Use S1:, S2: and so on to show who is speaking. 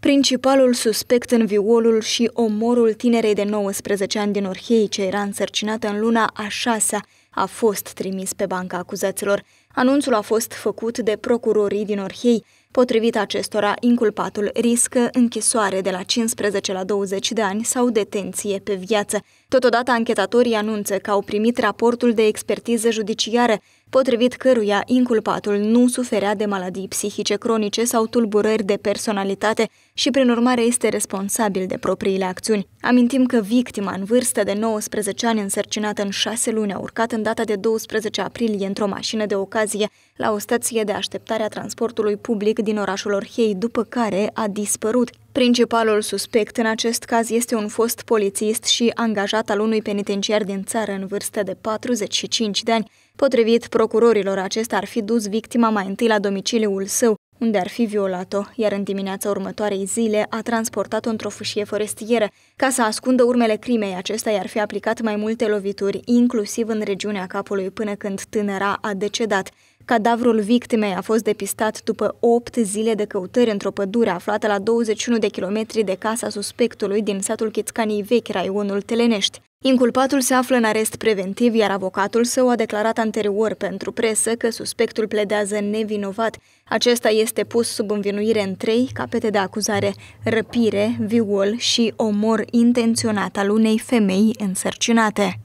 S1: Principalul suspect în violul și omorul tinerei de 19 ani din Orhei, ce era însărcinată în luna a șasea, a fost trimis pe banca acuzaților. Anunțul a fost făcut de procurorii din Orhei, Potrivit acestora, inculpatul riscă închisoare de la 15 la 20 de ani sau detenție pe viață. Totodată, anchetatorii anunță că au primit raportul de expertiză judiciară, potrivit căruia inculpatul nu suferea de maladii psihice cronice sau tulburări de personalitate și, prin urmare, este responsabil de propriile acțiuni. Amintim că victima în vârstă de 19 ani însărcinată în 6 luni a urcat în data de 12 aprilie într-o mașină de ocazie la o stație de așteptare a transportului public din orașul Orhei, după care a dispărut. Principalul suspect în acest caz este un fost polițist și angajat al unui penitenciar din țară în vârstă de 45 de ani. Potrivit procurorilor, acesta ar fi dus victima mai întâi la domiciliul său, unde ar fi violat-o, iar în dimineața următoarei zile a transportat-o într-o fâșie forestieră. Ca să ascundă urmele crimei, acesta i-ar fi aplicat mai multe lovituri, inclusiv în regiunea capului, până când tânăra a decedat. Cadavrul victimei a fost depistat după 8 zile de căutări într-o pădure aflată la 21 de kilometri de casa suspectului din satul Chițcanii Vechi, raionul Telenești. Inculpatul se află în arest preventiv, iar avocatul său a declarat anterior pentru presă că suspectul pledează nevinovat. Acesta este pus sub învinuire în trei capete de acuzare, răpire, viol și omor intenționat al unei femei însărcinate.